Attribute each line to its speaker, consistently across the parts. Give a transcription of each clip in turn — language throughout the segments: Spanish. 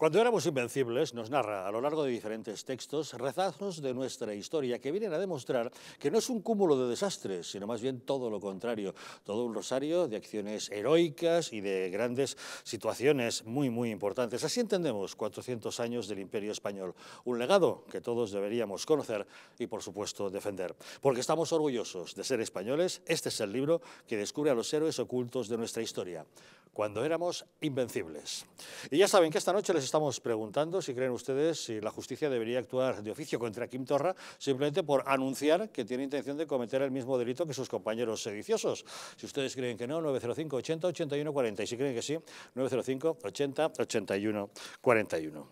Speaker 1: Cuando éramos invencibles, nos narra a lo largo de diferentes textos rezazos de nuestra historia que vienen a demostrar que no es un cúmulo de desastres, sino más bien todo lo contrario, todo un rosario de acciones heroicas y de grandes situaciones muy, muy importantes. Así entendemos 400 años del Imperio Español, un legado que todos deberíamos conocer y, por supuesto, defender. Porque estamos orgullosos de ser españoles, este es el libro que descubre a los héroes ocultos de nuestra historia cuando éramos invencibles. Y ya saben que esta noche les estamos preguntando si creen ustedes si la justicia debería actuar de oficio contra Kim Torra simplemente por anunciar que tiene intención de cometer el mismo delito que sus compañeros sediciosos. Si ustedes creen que no, 905 80 81 40. Y si creen que sí, 905 80 81 41.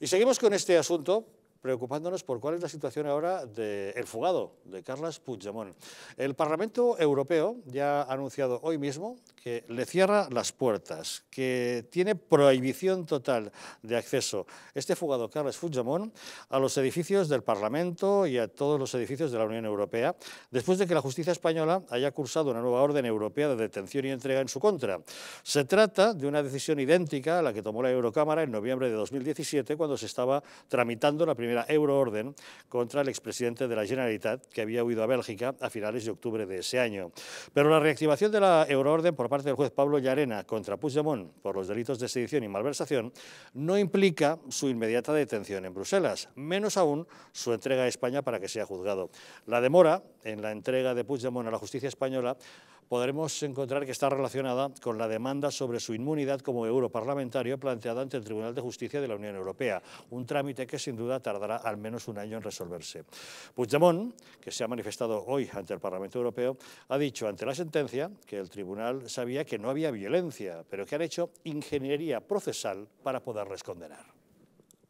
Speaker 1: Y seguimos con este asunto preocupándonos por cuál es la situación ahora del fugado, de Carles Puigdemont. El Parlamento Europeo ya ha anunciado hoy mismo que le cierra las puertas, que tiene prohibición total de acceso este fugado Carles Puigdemont a los edificios del Parlamento y a todos los edificios de la Unión Europea, después de que la justicia española haya cursado una nueva orden europea de detención y entrega en su contra. Se trata de una decisión idéntica a la que tomó la Eurocámara en noviembre de 2017, cuando se estaba tramitando la primera la euroorden contra el expresidente de la Generalitat que había huido a Bélgica a finales de octubre de ese año. Pero la reactivación de la euroorden por parte del juez Pablo Llarena contra Puigdemont por los delitos de sedición y malversación no implica su inmediata detención en Bruselas, menos aún su entrega a España para que sea juzgado. La demora en la entrega de Puigdemont a la justicia española podremos encontrar que está relacionada con la demanda sobre su inmunidad como europarlamentario planteada ante el Tribunal de Justicia de la Unión Europea, un trámite que sin duda tardará al menos un año en resolverse. Puigdemont, que se ha manifestado hoy ante el Parlamento Europeo, ha dicho ante la sentencia que el tribunal sabía que no había violencia, pero que han hecho ingeniería procesal para poderles condenar.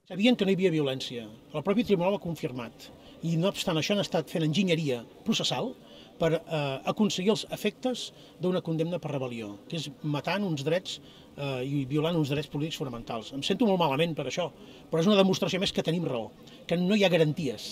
Speaker 2: Sabien que no hi havia violència. El propi tribunal ho ha confirmat. I no obstant això han estat fent enginyeria processal per eh, aconseguir els efectes d'una condemna per rebel·lió, que és matant uns drets eh, i violant uns drets polítics fonamentals. Em sento molt malament per això, però és una demostració més que tenim raó, que no hi ha garanties,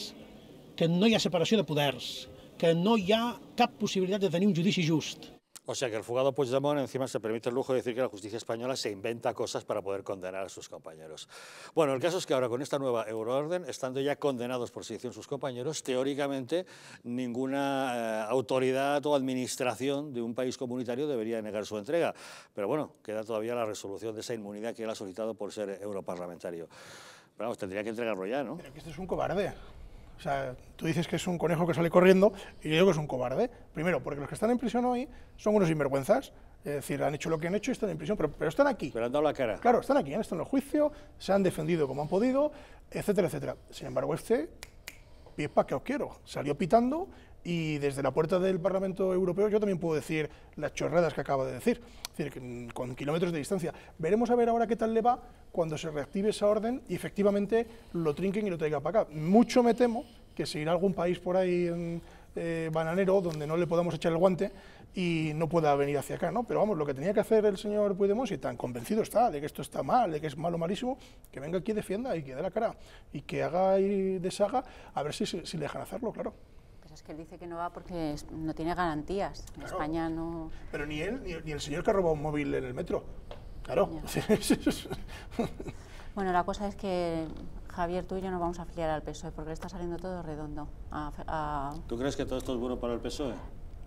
Speaker 2: que no hi ha separació de poders, que no hi ha cap possibilitat de tenir un judici just.
Speaker 1: O sea que el fugado Puigdemont encima se permite el lujo de decir que la justicia española se inventa cosas para poder condenar a sus compañeros. Bueno, el caso es que ahora con esta nueva euroorden, estando ya condenados por sedición sus compañeros, teóricamente ninguna eh, autoridad o administración de un país comunitario debería negar su entrega. Pero bueno, queda todavía la resolución de esa inmunidad que él ha solicitado por ser europarlamentario. Pero vamos, tendría que entregarlo ya, ¿no? Pero que
Speaker 2: este es un cobarde. O sea, tú dices que es un conejo que sale corriendo y yo digo que es un cobarde. Primero, porque los que están en prisión hoy son unos sinvergüenzas. Es decir, han hecho lo que han hecho y están en prisión, pero, están aquí. Pero han dado la cara. Claro, están aquí, han estado en el juicio, se han defendido como han podido, etcétera, etcétera. Sin embargo, este, pie para que os quiero, salió pitando y desde la puerta del Parlamento Europeo yo también puedo decir las chorradas que acaba de decir, es decir, con kilómetros de distancia. Veremos a ver ahora qué tal le va cuando se reactive esa orden y efectivamente lo trinquen y lo traigan para acá. Mucho me temo que se irá a algún país por ahí en, eh, bananero donde no le podamos echar el guante y no pueda venir hacia acá, ¿no? Pero vamos, lo que tenía que hacer el señor Puigdemont, y tan convencido está de que esto está mal, de que es malo, malísimo, que venga aquí, y defienda y que dé la cara y que haga y deshaga, a ver si, si le dejan hacerlo, claro.
Speaker 3: Pues es que él dice que no va porque no tiene garantías. En
Speaker 2: España no. Pero ni él, ni, el señor que robó un móvil en el metro. Claro.
Speaker 3: bueno, la cosa es que Javier, tú y yo no vamos a afiliar al PSOE porque le está saliendo todo redondo.
Speaker 1: ¿Tú crees que todo esto es bueno para el PSOE?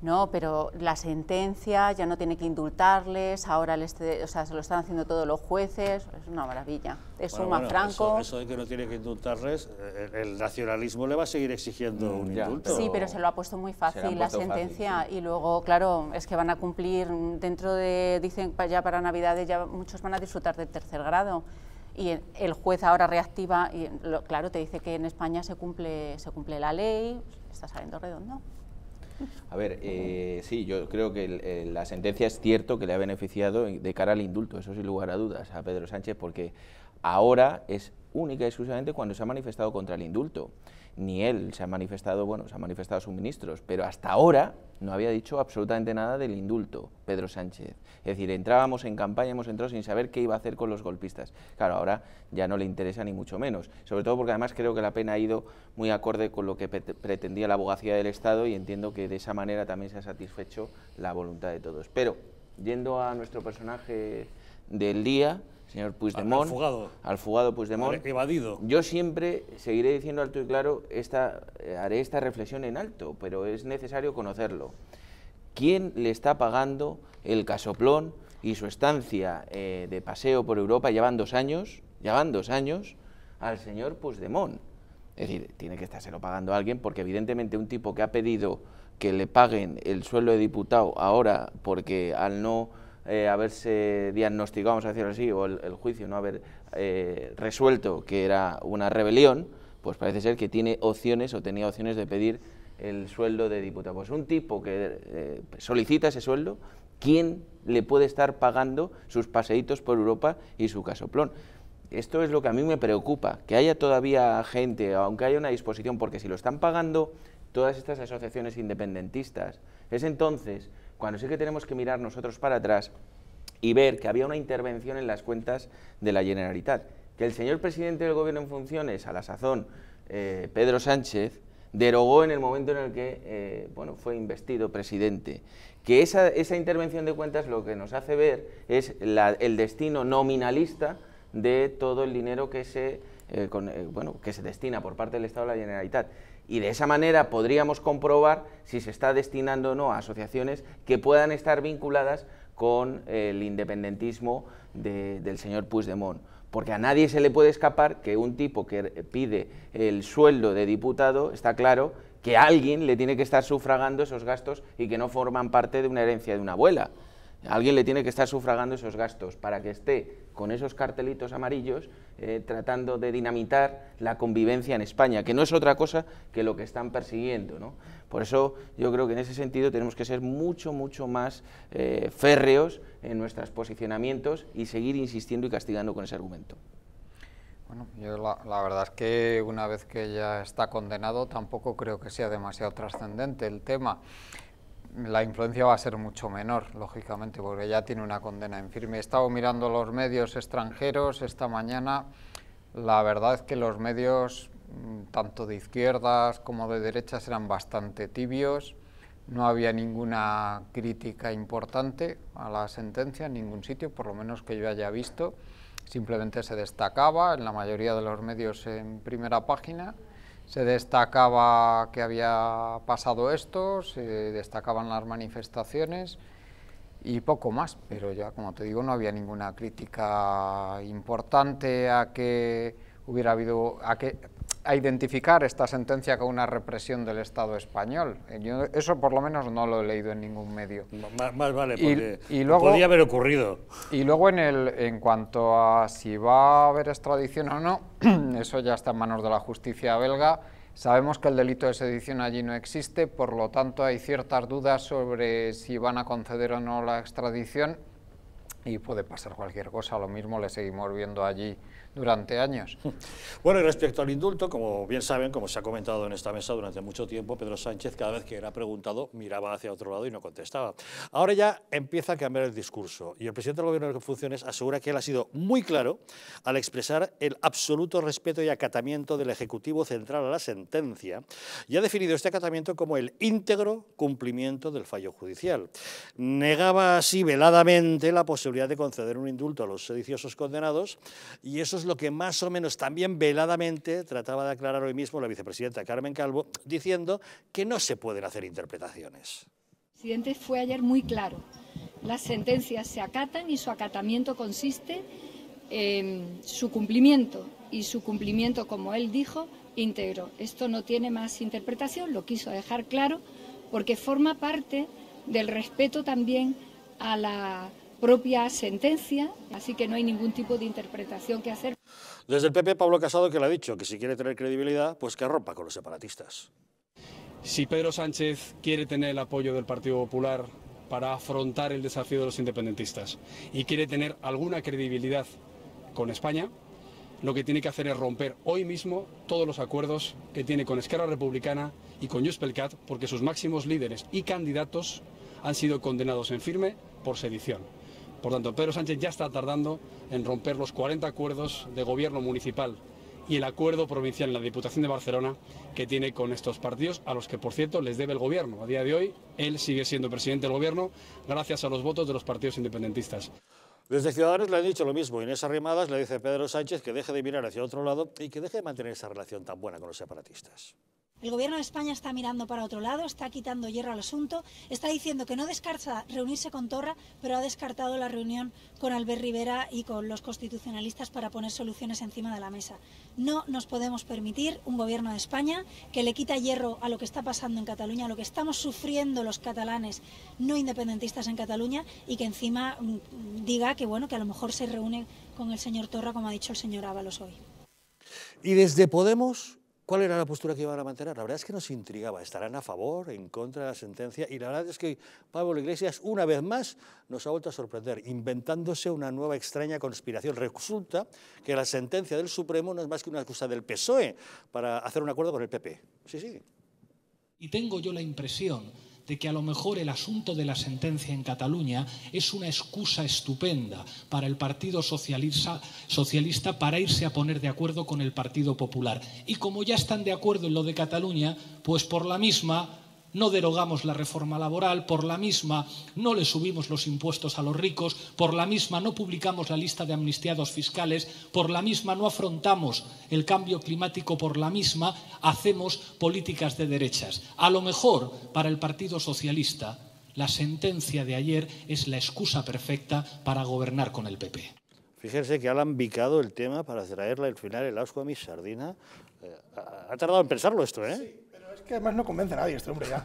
Speaker 3: no, pero la sentencia ya no tiene que indultarles, ahora se lo están haciendo todos los jueces, es una maravilla, es un más franco.
Speaker 1: Eso, de que no tiene que indultarles, eh, el, nacionalismo le va a seguir exigiendo mm, un indulto. sí, pero se
Speaker 3: lo ha puesto muy fácil la sentencia y luego, claro, es que van a cumplir, dentro de, dicen ya para Navidades, ya muchos van a disfrutar del tercer grado y el juez ahora reactiva y claro te dice que en España se cumple se cumple la ley, está saliendo redondo.
Speaker 4: A ver, eh, sí, yo creo que eh, la sentencia es cierto que le ha beneficiado de cara al indulto, eso sin lugar a dudas, a Pedro Sánchez, porque ahora es única y exclusivamente cuando se ha manifestado contra el indulto. Ni él se ha manifestado, bueno, se ha manifestado sus ministros, pero hasta ahora no había dicho absolutamente nada del indulto, Pedro Sánchez. Es decir, entrábamos en campaña, hemos entrado sin saber qué iba a hacer con los golpistas. Claro, ahora ya no le interesa ni mucho menos, sobre todo porque además creo que la pena ha ido muy acorde con lo que pretendía la abogacía del Estado y entiendo que de esa manera también se ha satisfecho la voluntad de todos. Pero, yendo a nuestro personaje del día, señor Puigdemont. Al fugado. Puigdemont. Yo siempre seguiré diciendo alto y claro, esta, eh, haré esta reflexión en alto, pero es necesario conocerlo. ¿Quién le está pagando el casoplón y su estancia eh, de paseo por Europa, llevan dos años, llevan dos años, al señor Puigdemont? Es decir, tiene que estárselo pagando alguien, porque evidentemente un tipo que ha pedido que le paguen el sueldo de diputado ahora, porque al no eh, haberse diagnosticado, vamos a decirlo así, o el, juicio no haber eh, resuelto que era una rebelión, pues parece ser que tiene opciones o tenía opciones de pedir el sueldo de diputado. Pues un tipo que eh, solicita ese sueldo, ¿quién le puede estar pagando sus paseitos por Europa y su casoplón? Esto es lo que a mí me preocupa, que haya todavía gente, aunque haya una disposición, porque si lo están pagando todas estas asociaciones independentistas, es entonces cuando sí que tenemos que mirar nosotros para atrás y ver que había una intervención en las cuentas de la Generalitat. Que el señor presidente del Gobierno en funciones, a la sazón, eh, Pedro Sánchez, derogó en el momento en el que eh, fue investido presidente. Que esa, intervención de cuentas lo que nos hace ver es el destino nominalista de todo el dinero que se, eh, que se destina por parte del Estado a la Generalitat y de esa manera podríamos comprobar si se está destinando o no a asociaciones que puedan estar vinculadas con el independentismo del señor Puigdemont. Porque a nadie se le puede escapar que un tipo que pide el sueldo de diputado, está claro que alguien le tiene que estar sufragando esos gastos y que no forman parte de una herencia de una abuela. Alguien le tiene que estar sufragando esos gastos para que esté con esos cartelitos amarillos eh, tratando de dinamitar la convivencia en España, que no es otra cosa que lo que están persiguiendo. Por eso yo creo que en ese sentido tenemos que ser mucho, mucho más eh, férreos en nuestros posicionamientos y seguir insistiendo y castigando con ese argumento.
Speaker 5: Bueno, yo la, la, verdad es que una vez que ya está condenado tampoco creo que sea demasiado trascendente el tema la influencia va a ser mucho menor, lógicamente, porque ya tiene una condena en firme. He mirando los medios extranjeros esta mañana. La verdad es que los medios, mm, tanto de izquierdas como de derechas, eran bastante tibios. No había ninguna crítica importante a la sentencia en ningún sitio, por lo menos que yo haya visto. Simplemente se destacaba en la mayoría de los medios en primera página se destacaba que había pasado esto, se destacaban las manifestaciones y poco más, pero ya como te digo no había ninguna crítica importante a que hubiera habido, a que a identificar esta sentencia con una represión del Estado español. eso por lo menos no lo he leído en ningún medio. Más, vale, porque y, luego, podía haber ocurrido. Y luego en, el, en cuanto a si va a haber extradición o no, eso ya está en manos de la justicia belga. Sabemos que el delito de sedición allí no existe, por lo tanto hay ciertas dudas sobre si van a conceder o no la extradición y puede pasar cualquier cosa. Lo mismo le seguimos viendo allí durante años. Bueno, y respecto al indulto, como bien
Speaker 1: saben, como se ha comentado en esta mesa durante mucho tiempo, Pedro Sánchez cada vez que era preguntado miraba hacia otro lado y no contestaba. Ahora ya empieza a cambiar el discurso y el presidente del Gobierno de Funciones asegura que él ha sido muy claro al expresar el absoluto respeto y acatamiento del Ejecutivo Central a la sentencia y ha definido este acatamiento como el íntegro cumplimiento del fallo judicial. Negaba así veladamente la posibilidad de conceder un indulto a los sediciosos condenados y eso lo que más o menos también veladamente trataba de aclarar hoy mismo la vicepresidenta Carmen Calvo, diciendo que no se pueden hacer interpretaciones.
Speaker 5: El
Speaker 4: presidente fue ayer muy claro. Las sentencias se acatan y su acatamiento consiste en su cumplimiento y su cumplimiento, como él dijo, íntegro.
Speaker 3: Esto no tiene más interpretación, lo quiso dejar claro, porque forma parte del respeto también a la propia sentencia, así que no hay ningún tipo de interpretación que hacer.
Speaker 1: Desde el PP, Pablo Casado, que le ha dicho que si quiere tener credibilidad, pues que rompa con los separatistas. Si Pedro Sánchez quiere tener el apoyo del Partido
Speaker 2: Popular para afrontar el desafío de los independentistas y quiere tener alguna credibilidad con España, lo que tiene que hacer es romper hoy mismo todos los acuerdos que tiene con Esquerra Republicana y con Juspelcat, porque sus máximos líderes y candidatos han sido condenados en firme por sedición. Por tanto, Pedro Sánchez ya está tardando en romper los 40 acuerdos de gobierno municipal y el acuerdo provincial en la Diputación de Barcelona que tiene con estos partidos, a los que, por cierto, les debe el gobierno. A día de hoy, él sigue siendo presidente del gobierno gracias a los votos de los partidos independentistas.
Speaker 1: Desde Ciudadanos le han dicho lo mismo. Inés Arrimadas le dice a Pedro Sánchez que deje de mirar hacia otro lado y que deje de mantener esa relación tan buena con los
Speaker 3: separatistas. El gobierno de España está mirando para otro lado, está quitando hierro al asunto, está diciendo que no descarta reunirse con Torra, pero ha descartado la reunión con Albert Rivera y con los constitucionalistas para poner soluciones encima de la mesa. No nos podemos permitir un gobierno de España que le quita hierro a lo que está pasando en Cataluña, a lo que estamos sufriendo los catalanes no independentistas en Cataluña y que encima mm, diga que bueno, que a lo mejor se reúne con el señor Torra como ha dicho el señor Ábalos hoy.
Speaker 1: Y desde Podemos ¿Cuál era la postura que iban a mantener? La verdad es que nos intrigaba. ¿Estarán a favor, en contra de la sentencia? Y la verdad es que Pablo Iglesias, una vez más, nos ha vuelto a sorprender, inventándose una nueva extraña conspiración. Resulta que la sentencia del Supremo no es más que una excusa del PSOE para hacer un acuerdo con el PP. Sí, sí. Y tengo yo la impresión de que a lo mejor el asunto de la sentencia en Cataluña es una excusa estupenda para el Partido Socialista, Socialista para irse a poner de acuerdo con el Partido Popular. Y como ya están de acuerdo en lo de Cataluña, pues por la misma no derogamos la reforma laboral, por la misma no le subimos los impuestos a los ricos, por la misma no publicamos la lista de amnistiados fiscales, por la misma no afrontamos el cambio climático, por la misma hacemos políticas de derechas. A lo mejor para el Partido Socialista la sentencia de ayer es la excusa perfecta para gobernar con el PP. Fíjense que ha lambicado el tema para traerle al final el asco a mi sardina. Eh, ha tardado en pensarlo esto, ¿eh?
Speaker 2: además no convence a nadie este hombre ya.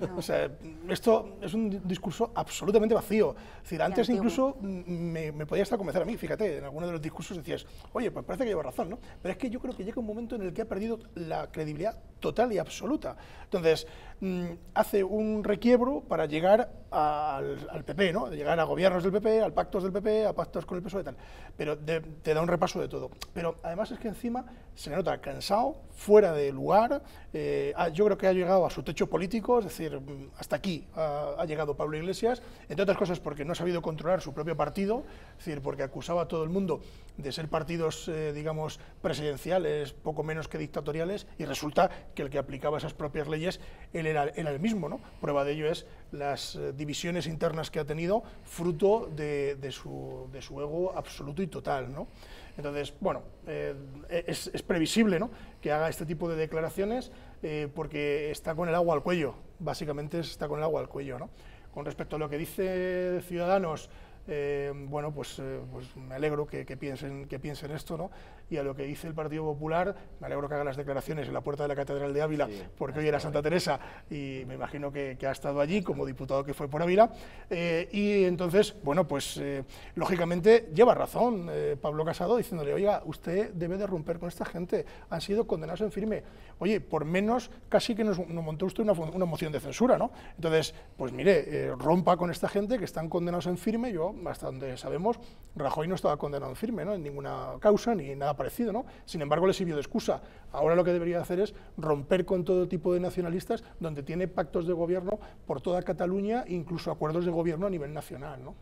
Speaker 2: esto es un discurso absolutamente vacío. antes incluso mm, me, me, podía hasta convencer a mí, fíjate, en alguno de los discursos decías, oye, pues parece que lleva razón, ¿no? Pero es que yo creo que llega un momento en el que ha perdido la credibilidad total y absoluta. Entonces, Mm, hace un requiebro para llegar al, PP, ¿no? llegar a gobiernos del PP, al pactos del PP, a pactos con el PSOE y tal. Pero te da un repaso de todo. Pero además es que encima se le nota cansado, fuera de lugar. Eh, yo creo que ha llegado a su techo político, es decir, mm, hasta aquí ha, llegado Pablo Iglesias, entre otras cosas porque no ha sabido controlar su propio partido, es decir, porque acusaba a todo el mundo de ser partidos, eh, digamos, presidenciales, poco menos que dictatoriales, y resulta que el que aplicaba esas propias leyes, el era, el mismo. ¿no? Prueba de ello es las eh, divisiones internas que ha tenido fruto de, su, ego absoluto y total. ¿no? Entonces, bueno, eh, e, es, previsible ¿no? que haga este tipo de declaraciones eh, porque está con el agua al cuello, básicamente está con el agua al cuello. ¿no? Con respecto a lo que dice Ciudadanos, bueno, pues, pues, me alegro que, piensen, que piensen esto, ¿no? y a lo que dice el Partido Popular. Me alegro que haga las declaraciones en la puerta de la Catedral de Ávila, porque hoy era Santa Teresa y me imagino que, ha estado allí como diputado que fue por Ávila. Eh, y entonces, bueno, pues eh, lógicamente lleva razón eh, Pablo Casado diciéndole, oiga, usted debe de romper con esta gente, han sido condenados en firme. Oye, por menos casi que nos, nos montó usted una, una, moción de censura, ¿no? Entonces, pues mire, rompa con esta gente que están condenados en firme. Yo, hasta donde sabemos, Rajoy no estaba condenado en firme, ¿no? En ninguna causa ni nada parecido ¿no? Sin embargo, le sirvió de excusa. Ahora lo que debería hacer es romper con todo tipo de nacionalistas donde tiene pactos de gobierno por toda Cataluña, incluso acuerdos de gobierno a nivel nacional, ¿no?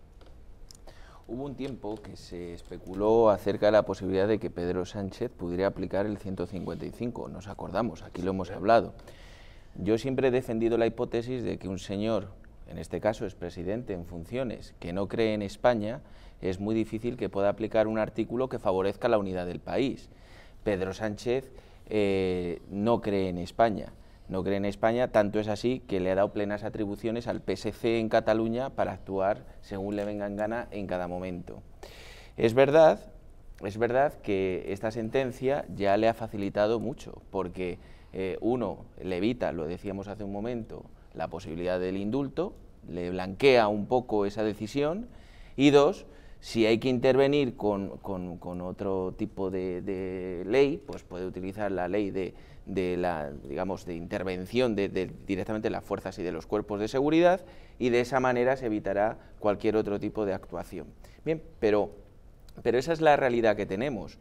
Speaker 4: Hubo un tiempo que se especuló acerca de la posibilidad de que Pedro Sánchez pudiera aplicar el 155, nos acordamos, aquí lo hemos hablado. Yo siempre he defendido la hipótesis de que un señor, en este caso es presidente en funciones, que no cree en España, es muy difícil que pueda aplicar un artículo que favorezca la unidad del país. Pedro Sánchez eh, no cree en España. No cree en España, tanto es así que le ha dado plenas atribuciones al PSC en Cataluña para actuar según le vengan gana en cada momento. Es verdad, es verdad que esta sentencia ya le ha facilitado mucho, porque eh, uno le evita, lo decíamos hace un momento, la posibilidad del indulto, le blanquea un poco esa decisión, y dos, si hay que intervenir con, otro tipo de, ley, pues puede utilizar la ley de, de la, digamos, de intervención directamente de, las fuerzas y de los cuerpos de seguridad y de esa manera se evitará cualquier otro tipo de actuación. Bien, pero esa es la realidad que tenemos.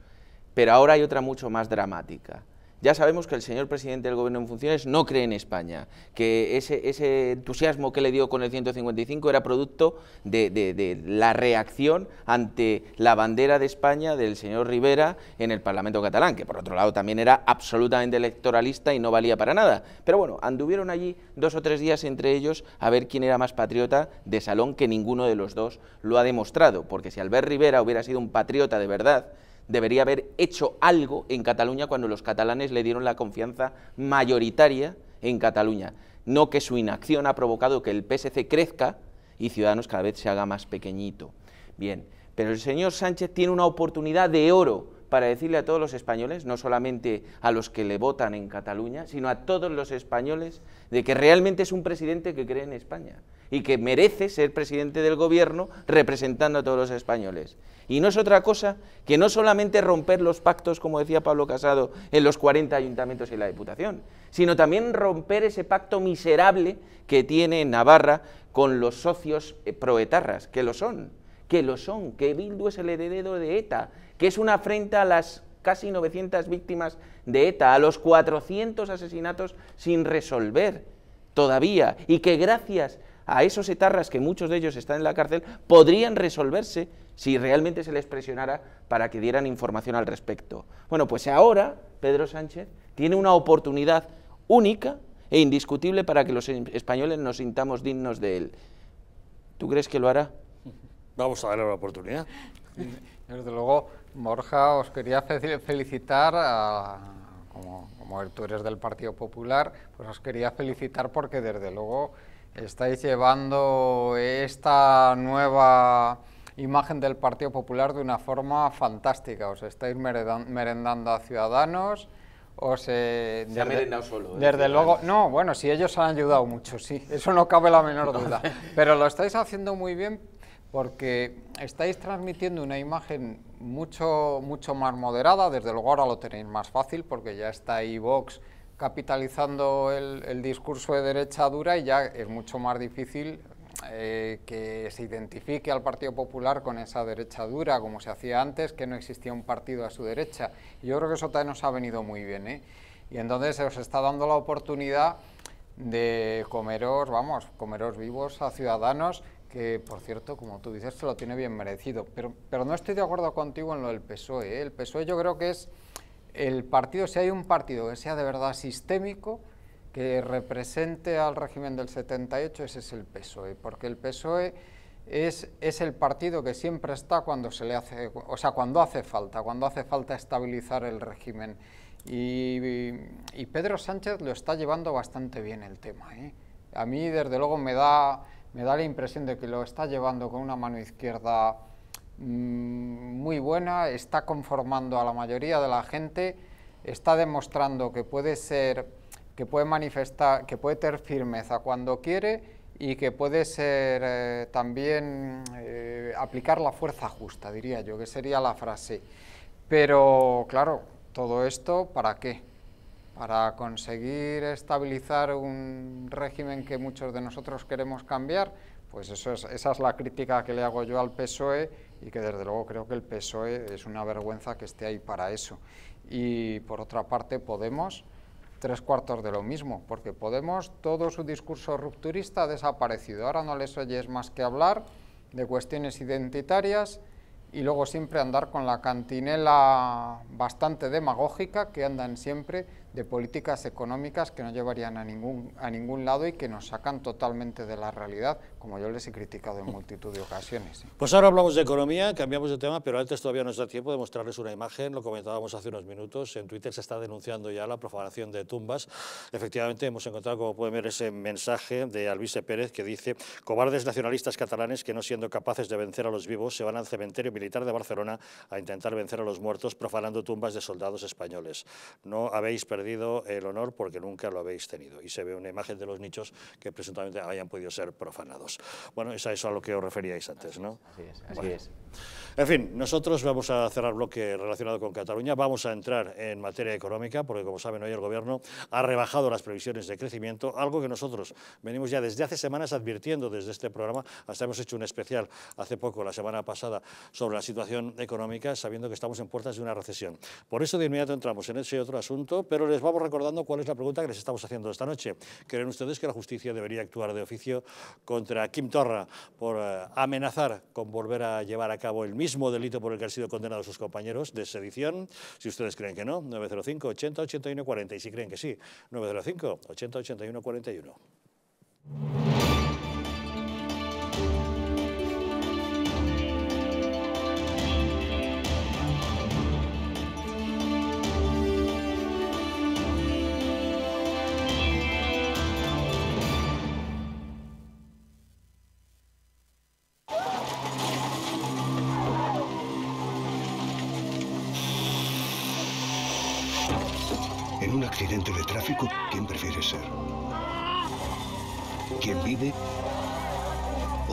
Speaker 4: Pero ahora hay otra mucho más dramática ya sabemos que el señor presidente del Gobierno en funciones no cree en España, que ese, entusiasmo que le dio con el 155 era producto de, de, la reacción ante la bandera de España del señor Rivera en el Parlamento catalán, que por otro lado también era absolutamente electoralista y no valía para nada. Pero bueno, anduvieron allí dos o tres días entre ellos a ver quién era más patriota de salón, que ninguno de los dos lo ha demostrado, porque si Albert Rivera hubiera sido un patriota de verdad, debería haber hecho algo en Cataluña cuando los catalanes le dieron la confianza mayoritaria en Cataluña. No que su inacción ha provocado que el PSC crezca y Ciudadanos cada vez se haga más pequeñito. Bien, pero el señor Sánchez tiene una oportunidad de oro para decirle a todos los españoles, no solamente a los que le votan en Cataluña, sino a todos los españoles, de que realmente es un presidente que cree en España y que merece ser presidente del gobierno representando a todos los españoles. Y no es otra cosa que no solamente romper los pactos, como decía Pablo Casado, en los 40 ayuntamientos y la Diputación, sino también romper ese pacto miserable que tiene Navarra con los socios eh, proetarras, que lo son, que lo son, que Bildu es el heredero de ETA, que es una afrenta a las casi 900 víctimas de ETA, a los 400 asesinatos sin resolver todavía, y que gracias a esos etarras, que muchos de ellos están en la cárcel, podrían resolverse si realmente se les presionara para que dieran información al respecto. Bueno, pues ahora Pedro Sánchez tiene una oportunidad única e indiscutible para que los españoles nos sintamos dignos de él. ¿Tú crees que lo hará?
Speaker 5: Vamos a darle la oportunidad. Desde luego, Morja, os quería felicitar como, como, tú eres del Partido Popular, pues os quería felicitar porque desde luego estáis llevando esta nueva imagen del Partido Popular de una forma fantástica. Os estáis merendando a Ciudadanos, o eh, Se ha merendado solo. Desde luego, no, bueno, si ellos han ayudado mucho, sí, eso no cabe la menor duda. Pero lo estáis haciendo muy bien porque estáis transmitiendo una imagen mucho, mucho más moderada, desde luego ahora lo tenéis más fácil porque ya está ahí capitalizando el, discurso de derecha dura y ya es mucho más difícil eh, que se identifique al Partido Popular con esa derecha dura, como se hacía antes, que no existía un partido a su derecha. Yo creo que eso también nos ha venido muy bien. ¿eh? Y entonces se os está dando la oportunidad de comeros, vamos, comeros vivos a ciudadanos, que por cierto, como tú dices, se lo tiene bien merecido. Pero, pero no estoy de acuerdo contigo en lo del PSOE. ¿eh? El PSOE yo creo que es el partido, si hay un partido que sea de verdad sistémico, que represente al régimen del 78, ese es el PSOE, porque el PSOE es, el partido que siempre está cuando se le hace, o sea, cuando hace falta, cuando hace falta estabilizar el régimen. Y, Pedro Sánchez lo está llevando bastante bien el tema. ¿eh? A mí, desde luego, me da, me da la impresión de que lo está llevando con una mano izquierda Mm, muy buena, está conformando a la mayoría de la gente, está demostrando que puede ser, que puede manifestar, que puede tener firmeza cuando quiere y que puede ser eh, también eh, aplicar la fuerza justa, diría yo, que sería la frase. Pero claro, todo esto para qué? Para conseguir estabilizar un régimen que muchos de nosotros queremos cambiar, pues esa es la crítica que le hago yo al PSOE y que desde luego creo que el PSOE es una vergüenza que esté ahí para eso. Y por otra parte Podemos, tres cuartos de lo mismo, porque Podemos todo su discurso rupturista ha desaparecido, ahora no les oyes más que hablar de cuestiones identitarias y luego siempre andar con la cantinela bastante demagógica que andan siempre de políticas económicas que no llevarían a ningún, a ningún lado y que nos sacan totalmente de la realidad, como yo les he criticado en multitud de ocasiones. ¿eh?
Speaker 1: Pues ahora hablamos de economía, cambiamos de tema, pero antes todavía nos da tiempo de mostrarles una imagen, lo comentábamos hace unos minutos, en Twitter se está denunciando ya la profanación de tumbas. Efectivamente hemos encontrado, como pueden ver, ese mensaje de Alvise Pérez que dice, cobardes nacionalistas catalanes que no siendo capaces de vencer a los vivos se van al cementerio militar de Barcelona a intentar vencer a los muertos profanando tumbas de soldados españoles. No habéis perdido el honor porque nunca lo habéis tenido. Y se ve una imagen de los nichos que presuntamente hayan podido ser profanados. Bueno, eso es a lo que os referíais antes, ¿no? Así es. En fin, nosotros vamos a cerrar bloque relacionado con Cataluña, vamos a entrar en materia económica, porque como saben hoy el Gobierno ha rebajado las previsiones de crecimiento, algo que nosotros venimos ya desde hace semanas advirtiendo desde este programa, hasta hemos hecho un especial hace poco, la semana pasada, sobre la situación económica, sabiendo que estamos en puertas de una recesión. Por eso de inmediato entramos en ese otro asunto, pero les vamos recordando cuál es la pregunta que les estamos haciendo esta noche. ¿Creen ustedes que la justicia debería actuar de oficio contra Kim Torra por eh, amenazar con volver a llevar a cabo el mismo delito por el que han sido condenados sus compañeros de sedición. Si ustedes creen que no, 905 80 81 40 y si creen que sí, 905 80 81 41.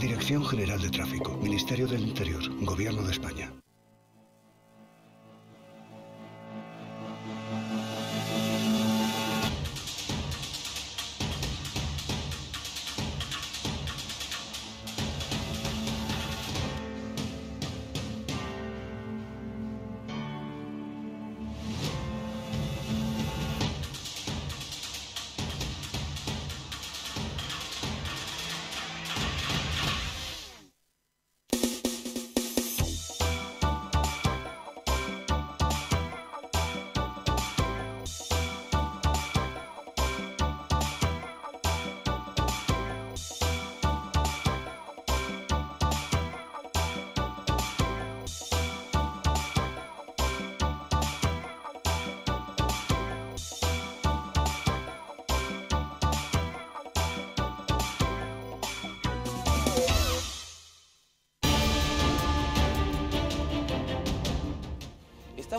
Speaker 6: Dirección General de Tráfico, Ministerio del Interior, Gobierno de España.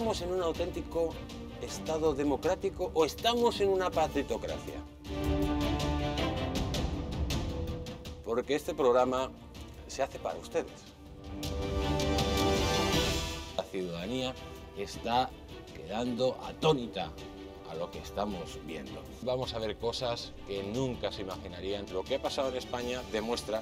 Speaker 4: ¿Estamos en un auténtico Estado democrático o estamos en una patritocracia? Porque este programa se hace para ustedes. La ciudadanía está quedando atónita a lo que estamos viendo. Vamos a ver cosas que nunca se imaginarían. Lo que ha pasado en España demuestra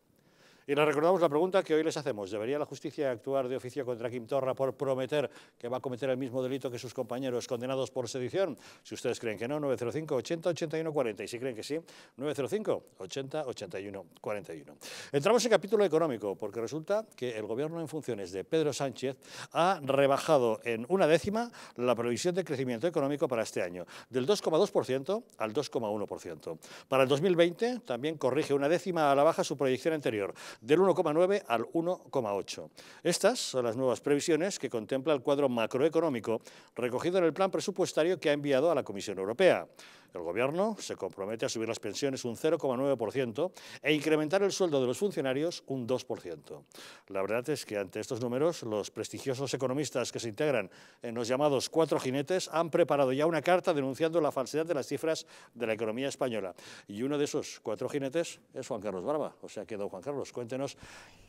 Speaker 1: Y les recordamos la pregunta que hoy les hacemos. ¿Debería la justicia actuar de oficio contra Kim Torra por prometer que va a cometer el mismo delito que sus compañeros condenados por sedición? Si ustedes creen que no, 905 80 81 40. Y si creen que sí, 905 80 81 41. Entramos en capítulo económico, porque resulta que el gobierno en funciones de Pedro Sánchez ha rebajado en una décima la previsión de crecimiento económico para este año, del 2,2% al 2,1%. Para el 2020 también corrige una décima a la baja su proyección anterior, del 1,9 al 1,8. Estas son las nuevas previsiones que contempla el cuadro macroeconómico recogido en el plan presupuestario que ha enviado a la Comisión Europea. El Gobierno se compromete a subir las pensiones un 0,9% e incrementar el sueldo de los funcionarios un 2%. La verdad es que ante estos números, los prestigiosos economistas que se integran en los llamados cuatro jinetes han preparado ya una carta denunciando la falsedad de las cifras de la economía española. Y uno de esos cuatro jinetes es Juan Carlos Barba. O sea que, don
Speaker 5: Juan Carlos, cuéntenos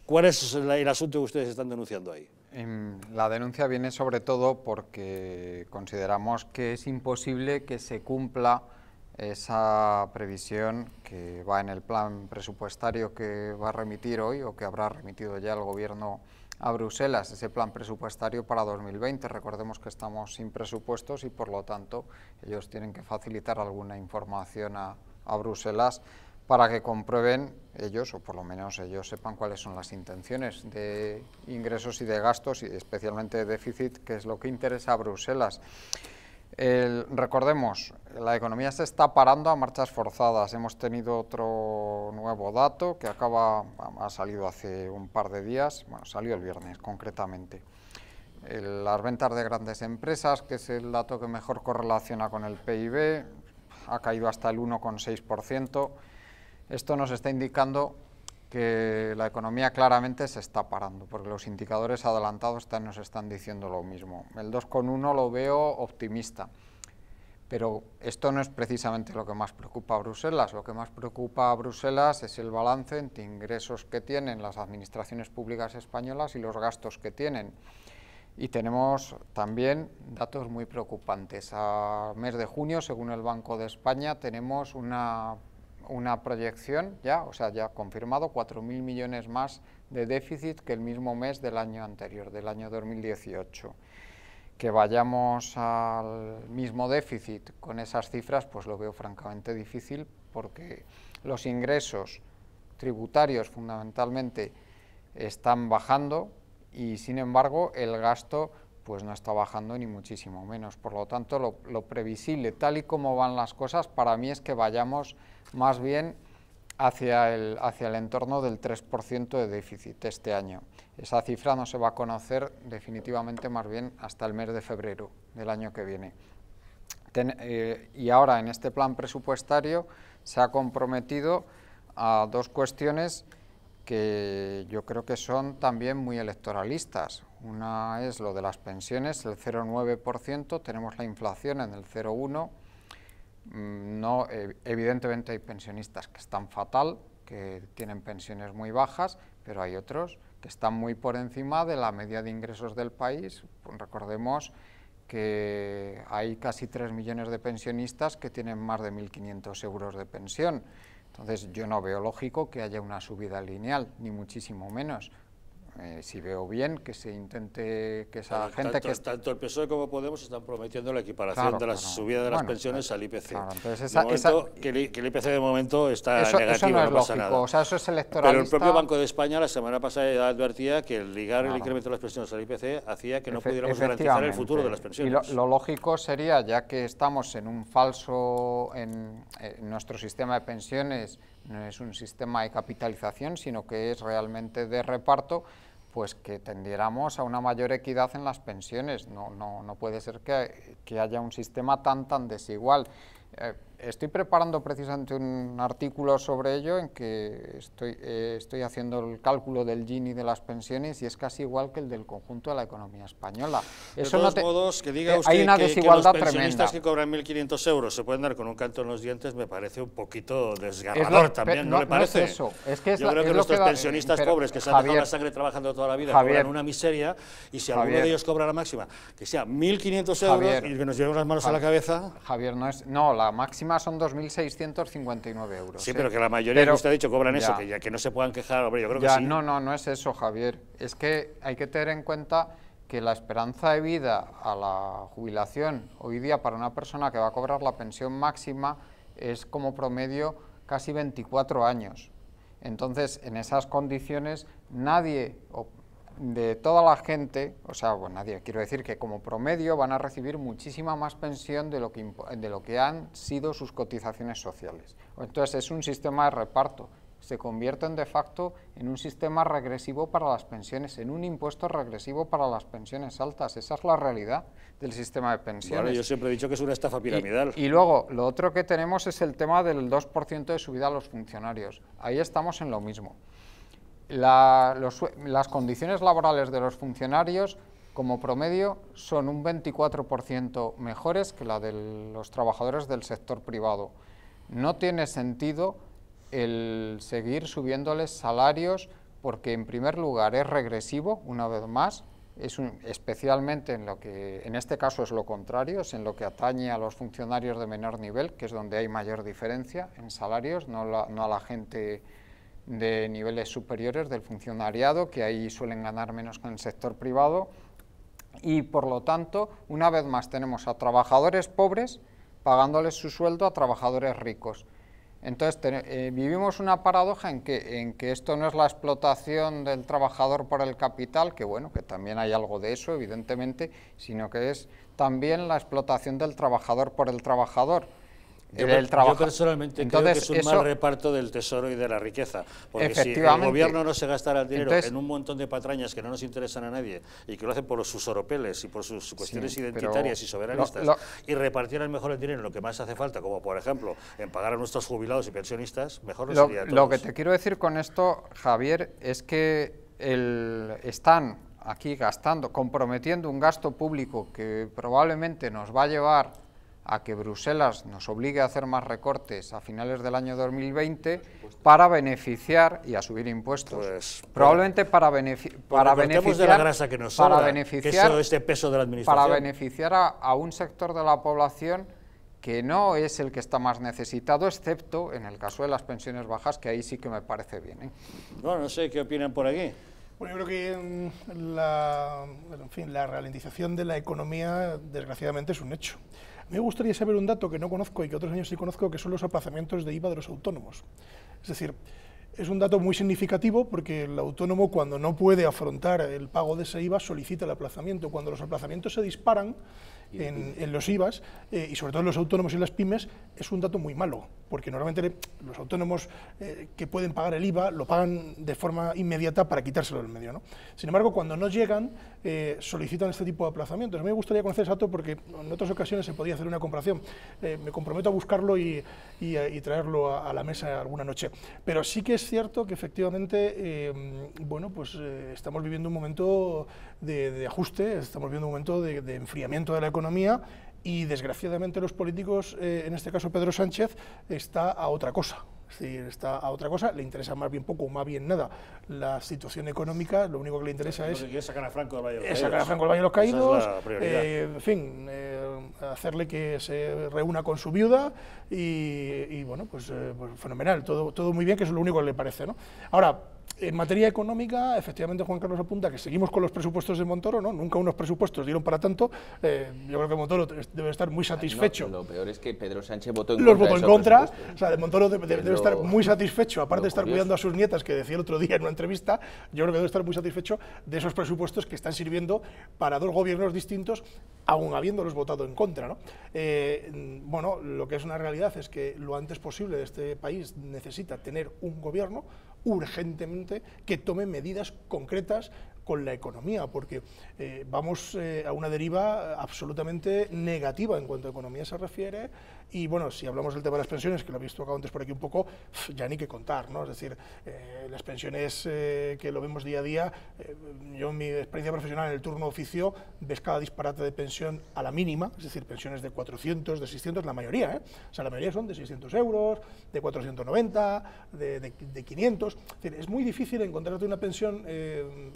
Speaker 5: ¿Cuál es el asunto que ustedes están denunciando ahí? Em, la denuncia viene sobre todo porque consideramos que es imposible que se cumpla esa previsión que va en el plan presupuestario que va a remitir hoy o que habrá remitido ya el Gobierno a Bruselas, ese plan presupuestario para 2020. Recordemos que estamos sin presupuestos y por lo tanto ellos tienen que facilitar alguna información a, Bruselas para que comprueben ellos, o por lo menos ellos sepan cuáles son las intenciones de ingresos y de gastos, y especialmente de déficit, que es lo que interesa a Bruselas. recordemos, la economía se está parando a marchas forzadas. Hemos tenido otro nuevo dato que acaba, ha salido hace un par de días, bueno, salió el viernes concretamente. las ventas de grandes empresas, que es el dato que mejor correlaciona con el PIB, ha caído hasta el 1,6%. Esto nos está indicando que la economía claramente se está parando, porque los indicadores adelantados nos están diciendo lo mismo. El 2,1 lo veo optimista, pero esto no es precisamente lo que más preocupa a Bruselas. Lo que más preocupa a Bruselas es el balance entre ingresos que tienen las administraciones públicas españolas y los gastos que tienen. Y tenemos también datos muy preocupantes. A mes de junio, según el Banco de España, tenemos una una proyección ya, o sea, ya confirmado, 4.000 millones más de déficit que el mismo mes del año anterior, del año 2018. Que vayamos al mismo déficit con esas cifras, pues lo veo francamente difícil porque los ingresos tributarios fundamentalmente están bajando y sin embargo el gasto pues no está bajando ni muchísimo menos. Por lo tanto, lo, previsible, tal y como van las cosas, para mí es que vayamos más bien hacia el, hacia el entorno del 3% de déficit este año. Esa cifra no se va a conocer definitivamente más bien hasta el mes de febrero del año que viene. Eh, y ahora, en este plan presupuestario, se ha comprometido a dos cuestiones que yo creo que son también muy electoralistas. Una es lo de las pensiones, el 0,9%, tenemos la inflación en el 0,1%. Mm, no, eh, evidentemente hay pensionistas que están fatal, que tienen pensiones muy bajas, pero hay otros que están muy por encima de la media de ingresos del país. Recordemos que hay casi 3 millones de pensionistas que tienen más de 1.500 euros de pensión. Entonces yo no veo lógico que haya una subida lineal, ni muchísimo menos. Eh, si veo bien que se intente que esa gente tanto, que...
Speaker 1: Tanto el PSOE como Podemos están prometiendo la equiparación de la subida de las pensiones eh, al IPC. que, el, IPC de momento está negativo, eso no, es lógico, O sea, eso es Pero el propio Banco de España la semana pasada advertía que ligar el incremento de las pensiones al IPC hacía que no pudiéramos garantizar el futuro de las pensiones.
Speaker 5: lo, lógico sería, ya que estamos en un falso... en eh, nuestro sistema de pensiones no es un sistema de capitalización, sino que es realmente de reparto, pues que tendiéramos a una mayor equidad en las pensiones. No, no, no puede ser que, haya un sistema tan, tan desigual. Eh, estoy preparando precisamente un artículo sobre ello en que estoy, eh, estoy haciendo el cálculo del Gini de las pensiones y es casi igual que el del conjunto de la economía española. Eso de todos modos, que diga eh, usted hay una que, desigualdad los pensionistas que
Speaker 1: cobran 1.500 euros se pueden dar con un canto en los dientes me parece un poquito desgarrador también, ¿no, le parece? No es eso. que Yo creo que nuestros pensionistas pobres que se han dejado la sangre trabajando toda la vida Javier, cobran una miseria
Speaker 5: y si alguno de ellos cobra la máxima, que sea 1.500 euros y que nos lleven las manos a la cabeza... Javier, no es... No, la máxima son 2.659 euros. Sí, ¿eh? pero que la mayoría, pero, usted ha dicho, cobran eso, que
Speaker 1: ya que no se puedan quejar, hombre, yo creo que sí. No,
Speaker 5: no, no es eso, Javier. Es que hay que tener en cuenta que la esperanza de vida a la jubilación hoy día para una persona que va a cobrar la pensión máxima es como promedio casi 24 años. Entonces, en esas condiciones, nadie, o de toda la gente, o sea, bueno, nadie, quiero decir que como promedio van a recibir muchísima más pensión de lo, que, de lo que han sido sus cotizaciones sociales. Entonces es un sistema de reparto, se convierte en de facto en un sistema regresivo para las pensiones, en un impuesto regresivo para las pensiones altas. Esa es la realidad del sistema de pensiones. yo siempre he dicho que es una estafa piramidal. y luego, lo otro que tenemos es el tema del 2% de subida a los funcionarios. Ahí estamos en lo mismo las condiciones laborales de los funcionarios como promedio son un 24% mejores que la de los trabajadores del sector privado. No tiene sentido el seguir subiéndoles salarios porque en primer lugar es regresivo, una vez más, es especialmente en lo que en este caso es lo contrario, es en lo que atañe a los funcionarios de menor nivel, que es donde hay mayor diferencia en salarios, no, no a la gente de niveles superiores del funcionariado, que ahí suelen ganar menos que el sector privado, y por lo tanto, una vez más tenemos a trabajadores pobres pagándoles su sueldo a trabajadores ricos. Entonces, eh, vivimos una paradoja en que, en que esto no es la explotación del trabajador por el capital, que bueno, que también hay algo de eso, evidentemente, sino que es también la explotación del trabajador por el trabajador yo, trabajo. personalmente creo que es un mal
Speaker 1: reparto del tesoro y de la riqueza. Porque si el gobierno no se gastara el dinero en un montón de patrañas que no nos interesan a nadie y que lo hacen por sus oropeles y por sus cuestiones identitarias y soberanistas y repartieran mejor el dinero en lo que más hace falta, como por ejemplo en pagar a nuestros jubilados y pensionistas, mejor lo, sería todo Lo que te
Speaker 5: quiero decir con esto, Javier, es que el, están aquí gastando, comprometiendo un gasto público que probablemente nos va a llevar a que Bruselas nos obligue a hacer más recortes a finales del año 2020 para beneficiar y a subir impuestos. Pues, pues, Probablemente para, beneficiar para beneficiar para beneficiar a, un sector de la población que no es el que está más necesitado, excepto en el caso de las pensiones bajas, que ahí sí que me parece bien. ¿eh? Bueno, no sé qué opinan por aquí.
Speaker 2: Bueno, yo creo que mm, la, en la ralentización de la economía, desgraciadamente, es un hecho. Me gustaría saber un dato que no conozco y que otros años sí conozco, que son los aplazamientos de IVA de los autónomos. Es decir, es un dato muy significativo porque el autónomo cuando no puede afrontar el pago de ese IVA solicita el aplazamiento. Cuando los aplazamientos se disparan en, los IVAs eh, y sobre todo en los autónomos y las pymes es un dato muy malo porque normalmente los autónomos eh, que pueden pagar el IVA lo pagan de forma inmediata para quitárselo del medio. Sin embargo, cuando no llegan, eh, solicitan este tipo de aplazamientos. A mí me gustaría conocer ese dato porque en otras ocasiones se podía hacer una comparación. Eh, me comprometo a buscarlo y, traerlo a, la mesa alguna noche. Pero sí que es cierto que efectivamente, bueno, pues estamos viviendo un momento de, ajuste, estamos viviendo un momento de enfriamiento de la economía y desgraciadamente los políticos, eh, en este caso Pedro Sánchez, está a otra cosa. Es está a otra cosa, le interesa más bien poco, más bien nada. La situación económica, lo único que le interesa es...
Speaker 1: sacar a Franco del Valle de los Caídos. Sacar a Franco Caídos,
Speaker 2: eh, en fin, eh, hacerle que se reúna con su viuda y, bueno, pues, pues, fenomenal, todo, todo muy bien, que es lo único que le parece. ¿no? Ahora, en materia económica, efectivamente Juan Carlos apunta que seguimos con los presupuestos de Montoro, ¿no? Nunca unos presupuestos dieron para tanto. Eh, yo creo que Montoro debe estar muy ah, satisfecho.
Speaker 4: lo peor es que Pedro Sánchez votó en
Speaker 2: contra. Los votó en contra. O sea, de Montoro debe estar muy satisfecho, aparte de estar cuidando a sus nietas, que decía el otro día en una entrevista, yo creo que debe estar muy satisfecho de esos presupuestos que están sirviendo para dos gobiernos distintos, aún habiéndolos votado en contra, ¿no? Eh, bueno, lo que es una realidad es que lo antes posible este país necesita tener un gobierno urgentemente que tome medidas concretas con la economía, porque eh, vamos eh, a una deriva absolutamente negativa en cuanto a economía se refiere. Y bueno, si hablamos del tema de las pensiones, que lo habéis tocado antes por aquí un poco, ya ni que contar, ¿no? Es decir, eh, las pensiones que lo vemos día a día, yo en mi experiencia profesional en el turno oficio, ves cada disparate de pensión a la mínima, es decir, pensiones de 400, de 600, la mayoría, ¿eh? O sea, la mayoría son de 600 euros, de 490, de, de 500. Es, decir, es muy difícil encontrarte una pensión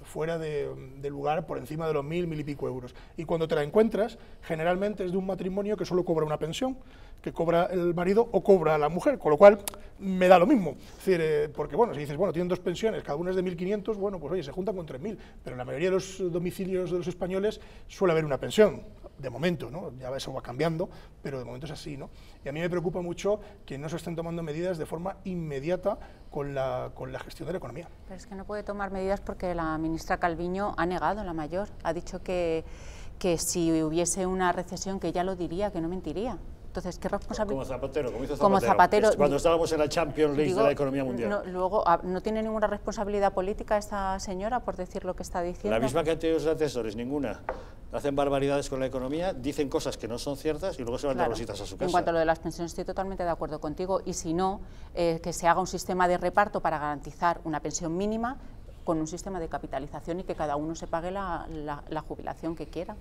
Speaker 2: fuera de, lugar por encima de los mil, mil y pico euros. Y cuando te la encuentras, generalmente es de un matrimonio que solo cobra una pensión, que cobra el marido o cobra la mujer, con lo cual me da lo mismo. Eh, porque bueno, si dices, bueno, tienen dos pensiones, cada una es de 1.500, bueno, pues oye, se juntan con 3.000, pero en la mayoría de los domicilios de los españoles suele haber una pensión de momento, ¿no? ya eso va cambiando, pero de momento es así. ¿no? Y a mí me preocupa mucho que no se estén tomando medidas de forma inmediata con la, con la gestión de la economía.
Speaker 3: Pero es que no puede tomar medidas porque la ministra Calviño ha negado la mayor, ha dicho que, que si hubiese una recesión, que ya lo diría, que no mentiría. Entonces, ¿qué responsabilidad? Como Zapatero, como Zapatero. Cuando estábamos en la
Speaker 1: Champions League de la economía mundial. No,
Speaker 3: luego, ah, ¿no tiene ninguna responsabilidad política esta señora por decir lo que está diciendo? La misma
Speaker 1: que ha tenido sus ninguna. Hacen barbaridades con la economía, dicen cosas que no son ciertas y luego se van de rositas a su casa. En cuanto a lo
Speaker 3: de las pensiones, estoy totalmente de acuerdo contigo y si no, eh, que se haga un sistema de reparto para garantizar una pensión mínima con un sistema de capitalización y que cada uno se pague la jubilación que quiera.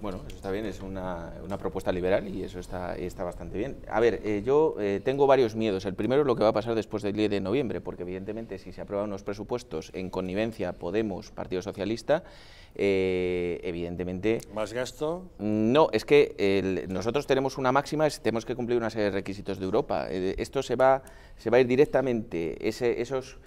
Speaker 4: Bueno, eso está bien, es una, una propuesta liberal y eso está, está bastante bien. A ver, eh, yo eh, tengo varios miedos. El primero es lo que va a pasar después del 10 de noviembre, porque evidentemente si se aprueban unos presupuestos en connivencia Podemos, Partido Socialista, eh, evidentemente...
Speaker 1: ¿Más gasto?
Speaker 4: No, es que nosotros tenemos una máxima, tenemos que cumplir una serie de requisitos de Europa. esto se va, se va a ir directamente, ese, esos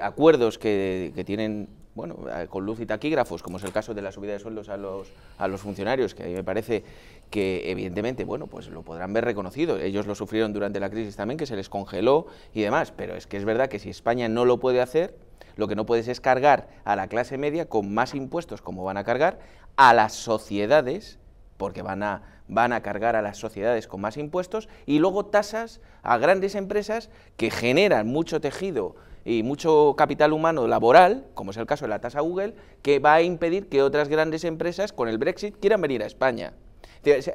Speaker 4: acuerdos que, que tienen bueno, eh, con luz y taquígrafos, como es el caso de la subida de sueldos a los, a los funcionarios, que a mí me parece que evidentemente, bueno, pues lo podrán ver reconocido. Ellos lo sufrieron durante la crisis también, que se les congeló y demás, pero es que es verdad que si España no lo puede hacer, lo que no puedes es cargar a la clase media con más impuestos, como van a cargar a las sociedades, porque van a, van a cargar a las sociedades con más impuestos, y luego tasas a grandes empresas que generan mucho tejido y mucho capital humano laboral, como es el caso de la tasa Google, que va a impedir que otras grandes empresas con el Brexit quieran venir a España.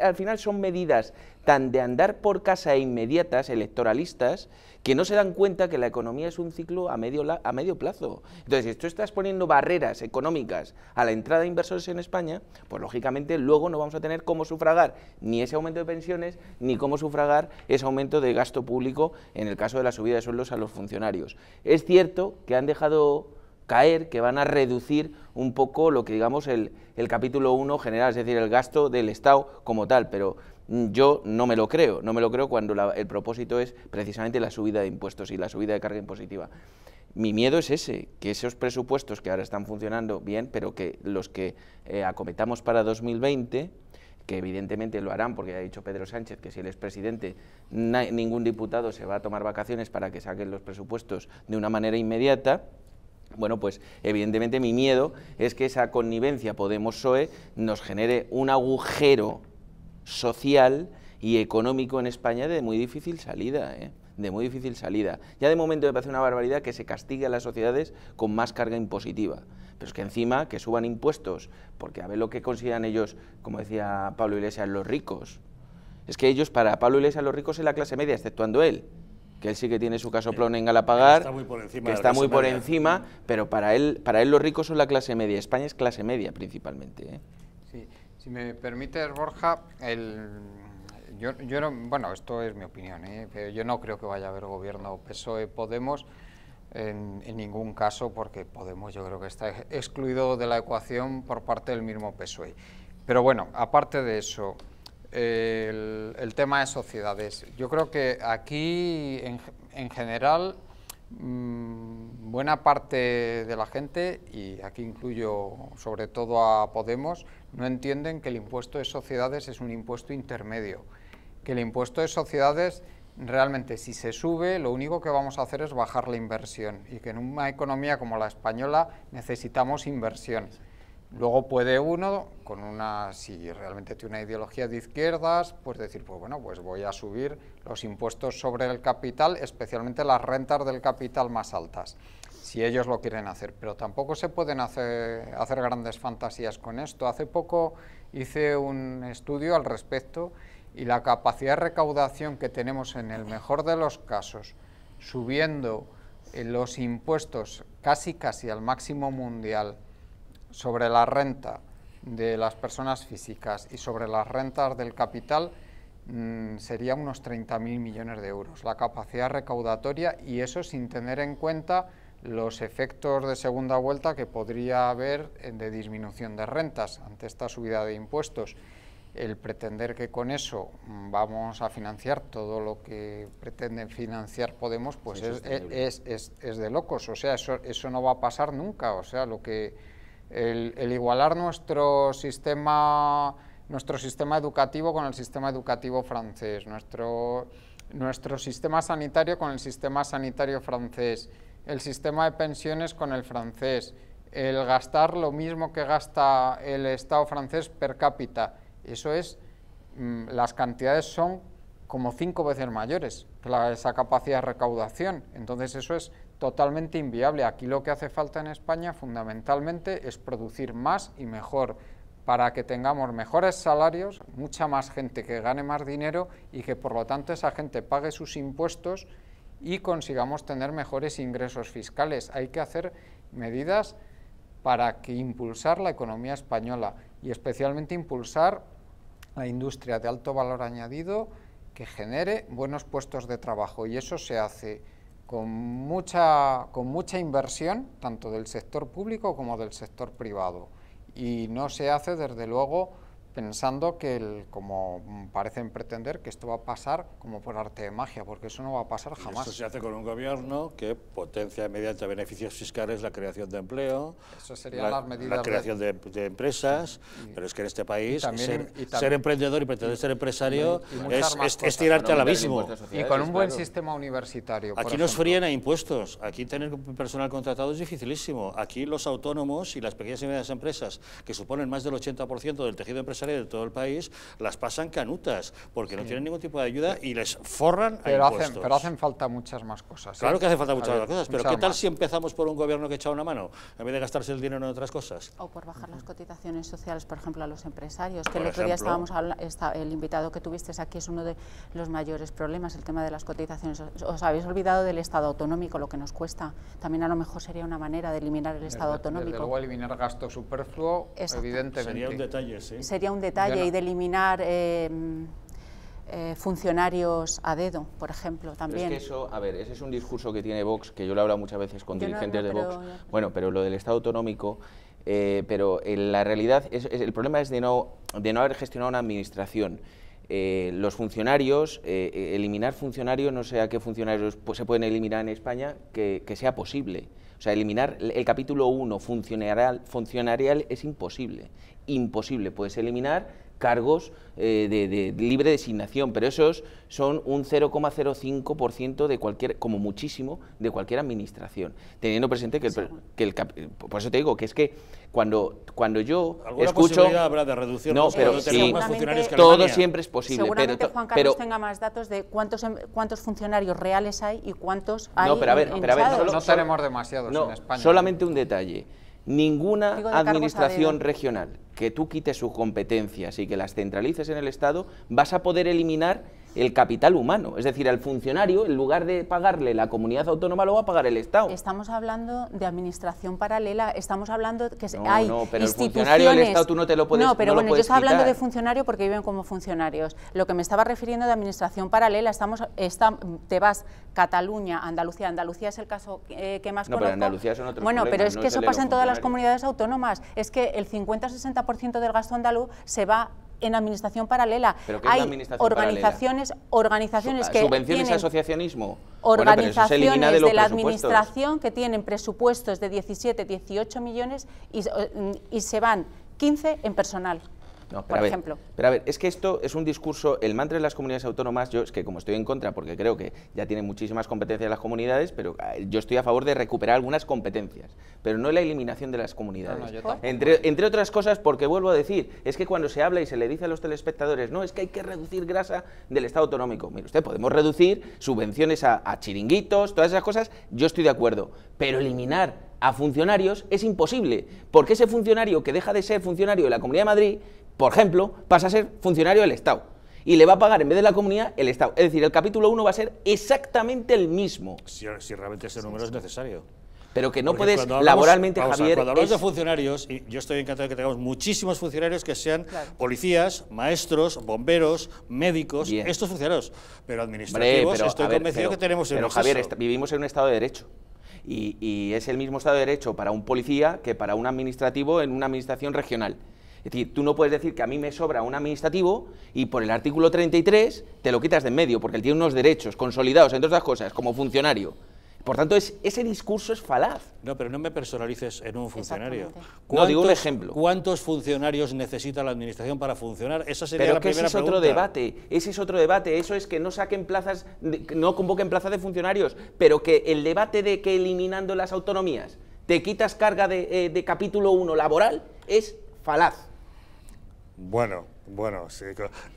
Speaker 4: Al final son medidas tan de andar por casa e inmediatas, electoralistas, que no se dan cuenta que la economía es un ciclo a medio, a medio plazo. Entonces, si tú estás poniendo barreras económicas a la entrada de inversores en España, pues lógicamente luego no vamos a tener cómo sufragar ni ese aumento de pensiones, ni cómo sufragar ese aumento de gasto público en el caso de la subida de sueldos a los funcionarios. Es cierto que han dejado caer, que van a reducir un poco lo que digamos el, capítulo 1 general, es decir, el gasto del Estado como tal, pero mm, yo no me lo creo, no me lo creo cuando el propósito es precisamente la subida de impuestos y la subida de carga impositiva. Mi miedo es ese, que esos presupuestos que ahora están funcionando bien, pero que los que eh, acometamos para 2020 que evidentemente lo harán, porque ya ha dicho Pedro Sánchez que si él es presidente, ningún diputado se va a tomar vacaciones para que saquen los presupuestos de una manera inmediata, bueno, pues evidentemente mi miedo es que esa connivencia podemos soe nos genere un agujero social y económico en España de muy difícil salida, ¿eh? de muy difícil salida. Ya de momento me parece una barbaridad que se castigue a las sociedades con más carga impositiva. Pero es que encima que suban impuestos, porque a ver lo que consideran ellos, como decía Pablo Iglesias, los ricos. Es que ellos, para Pablo Iglesias, los ricos es la clase media, exceptuando él que él sí que tiene su casoplón eh, en Galapagar, que está muy por encima, pero para él, para él los ricos son la clase media. España es clase media principalmente.
Speaker 5: ¿eh? Si me permites, Borja, el, yo, bueno, esto es mi opinión, ¿eh? pero yo no creo que vaya a haber gobierno PSOE-Podemos en, ningún caso, porque Podemos yo creo que está excluido de la ecuación por parte del mismo PSOE. Pero bueno, aparte de eso, el, tema de sociedades. Yo creo que aquí, en, general, mm, buena parte de la gente, y aquí incluyo sobre todo a Podemos, no entienden que el impuesto de sociedades es un impuesto intermedio, que el impuesto de sociedades realmente si se sube, lo único que vamos a hacer es bajar la inversión y que en una economía como la española necesitamos inversión. Luego puede uno, con una, si realmente tiene una ideología de izquierdas, pues decir, pues bueno, pues voy a subir los impuestos sobre el capital, especialmente las rentas del capital más altas, si ellos lo quieren hacer. Pero tampoco se pueden hacer, grandes fantasías con esto. Hace poco hice un estudio al respecto y la capacidad de recaudación que tenemos en el mejor de los casos, subiendo eh, los impuestos casi casi al máximo mundial, sobre la renta de las personas físicas y sobre las rentas del capital mm, sería unos 30.000 millones de euros, la capacidad recaudatoria y eso sin tener en cuenta los efectos de segunda vuelta que podría haber eh, de disminución de rentas ante esta subida de impuestos. El pretender que con eso mm, vamos a financiar todo lo que pretenden financiar Podemos, pues eh, es, es, de locos. O sea, eso, eso no va a pasar nunca. O sea, lo que el, igualar nuestro sistema, nuestro sistema educativo con el sistema educativo francés, nuestro, sistema sanitario con el sistema sanitario francés, el sistema de pensiones con el francés, el gastar lo mismo que gasta el Estado francés per cápita. Eso es, mm, las cantidades son como cinco veces mayores que esa capacidad de recaudación. Entonces eso es totalmente inviable. Aquí lo que hace falta en España fundamentalmente es producir más y mejor para que tengamos mejores salarios, mucha más gente que gane más dinero y que por lo tanto esa gente pague sus impuestos y consigamos tener mejores ingresos fiscales. Hay que hacer medidas para que impulsar la economía española y especialmente impulsar la industria de alto valor añadido que genere buenos puestos de trabajo y eso se hace con mucha, con mucha inversión, tanto del sector público como del sector privado. Y no se hace, desde luego, pensando que, el, como parecen pretender, que esto va a pasar como por arte de magia, porque eso no va a pasar jamás. Eso se
Speaker 1: hace con un gobierno que potencia mediante beneficios fiscales la creación de empleo,
Speaker 5: eso la, la, creación
Speaker 1: de, empresas, pero es que en este país ser, emprendedor y pretender ser empresario es, es, tirarte al abismo. Y con un buen sistema
Speaker 5: universitario. Aquí nos
Speaker 1: fríen a impuestos, aquí tener personal contratado es dificilísimo, aquí los autónomos y las pequeñas y medianas empresas, que suponen más del 80% del tejido empresarial, de todo el país las pasan canutas, porque no tienen ningún tipo de ayuda y les forran pero Hacen, pero hacen
Speaker 5: falta muchas más cosas. ¿eh? Claro que hacen falta muchas más cosas, pero ¿qué tal si
Speaker 1: empezamos por un gobierno que echa una mano, en vez de gastarse el dinero en otras cosas?
Speaker 3: O por bajar las cotizaciones sociales, por ejemplo, a los empresarios, que el otro día estábamos, el invitado que tuviste aquí es uno de los mayores problemas, el tema de las cotizaciones. Os habéis olvidado del Estado autonómico, lo que nos cuesta. También a lo mejor sería una manera de
Speaker 5: eliminar el Estado autonómico. Desde luego eliminar gasto superfluo, evidentemente. Sería un detalle, sí. Sería detalle y de
Speaker 3: eliminar em, eh, funcionarios a dedo, por ejemplo, también. es que
Speaker 4: eso, a ver, ese es un discurso que tiene Vox, que yo lo he hablado muchas veces con dirigentes de Vox. bueno, pero lo del Estado autonómico... Eh, pero en la realidad, es, el problema es de no, de no haber gestionado una administración. Eh, los funcionarios, eliminar funcionarios, no sé a qué funcionarios pues, se pueden eliminar en España, que sea posible. O sea, eliminar el, capítulo 1 funcionarial es imposible. Imposible. Puedes eliminar cargos eh, de, de, libre designación, pero esos son un 0,05% de cualquier, como muchísimo, de cualquier administración. Teniendo presente que el, que el por eso te digo que es que cuando cuando yo escucho habrá de reducción no, pero
Speaker 5: sí, más funcionarios que todo siempre es posible. Seguramente pero, Juan Carlos
Speaker 3: tenga más datos de cuántos em, cuántos funcionarios reales hay y cuántos hay. No, pero a pero a ver no tenemos
Speaker 5: demasiados en España. Solamente
Speaker 4: un detalle ninguna administración regional que tú quites sus competencias y que las centralices en el Estado, vas a poder eliminar el capital humano. Es decir, al funcionario, en lugar de pagarle la comunidad autónoma, lo va a pagar el Estado.
Speaker 3: Estamos hablando de administración paralela, estamos hablando que hay no, pero el Estado tú no te lo puedes No, pero bueno, yo estaba hablando de funcionario porque viven como funcionarios. Lo que me estaba refiriendo de administración paralela, estamos, está, te vas Cataluña, Andalucía, Andalucía es el caso eh, que más no, Pero Andalucía
Speaker 4: son otros bueno, pero es que eso pasa en todas las comunidades
Speaker 3: autónomas, es que el 50-60% del gasto andaluz se va en administración paralela. ¿Pero Hay administración organizaciones, paralela? organizaciones que subvenciones a
Speaker 4: asociacionismo. Organizaciones de, de, la administración
Speaker 3: que tienen presupuestos de 17, 18 millones y, eh, y se van 15 en personal.
Speaker 4: No, pero por a ver, ejemplo. Pero a ver, es que esto es un discurso, el mantra de las comunidades autónomas, yo es que como estoy en contra, porque creo que ya tienen muchísimas competencias las comunidades, pero ah, yo estoy a favor de recuperar algunas competencias, pero no la eliminación de las comunidades. entre, otras cosas, porque vuelvo a decir, es que cuando se habla y se le dice a los telespectadores, no, es que hay que reducir grasa del Estado autonómico. Mire usted, podemos reducir subvenciones a chiringuitos, todas esas cosas, yo estoy de acuerdo, pero eliminar a funcionarios es imposible, porque ese funcionario que deja de ser funcionario de la Comunidad de Madrid por ejemplo, pasa a ser funcionario del Estado. Y le va a pagar en vez de la comunidad el Estado. Es decir, el capítulo 1 va a ser
Speaker 1: exactamente el mismo. Si, realmente ese número es necesario pero que no puedes laboralmente, Javier. cuando hablamos de funcionarios, y yo estoy encantado de que tengamos muchísimos funcionarios que sean policías, maestros, bomberos, médicos, estos funcionarios, pero administrativos, estoy convencido que tenemos el Pero Javier, vivimos en un Estado de Derecho. Y, y es el mismo Estado de Derecho
Speaker 4: para un policía que para un administrativo en una administración regional. Es decir, tú no puedes decir que a mí me sobra un administrativo y por el artículo 33 te lo quitas de en medio, porque él tiene unos derechos consolidados, entre otras cosas, como funcionario. Por tanto, ese discurso es falaz. No, pero no me
Speaker 1: personalices en un funcionario. No, digo un ejemplo. ¿Cuántos funcionarios necesita la administración para funcionar? Esa sería pero que ese es otro
Speaker 4: debate. Ese es otro debate. Eso es que no saquen plazas, no convoquen plazas de funcionarios, pero que el debate de que eliminando las autonomías te quitas carga de eh, capítulo 1 laboral es falaz.
Speaker 1: Bueno, bueno, sí,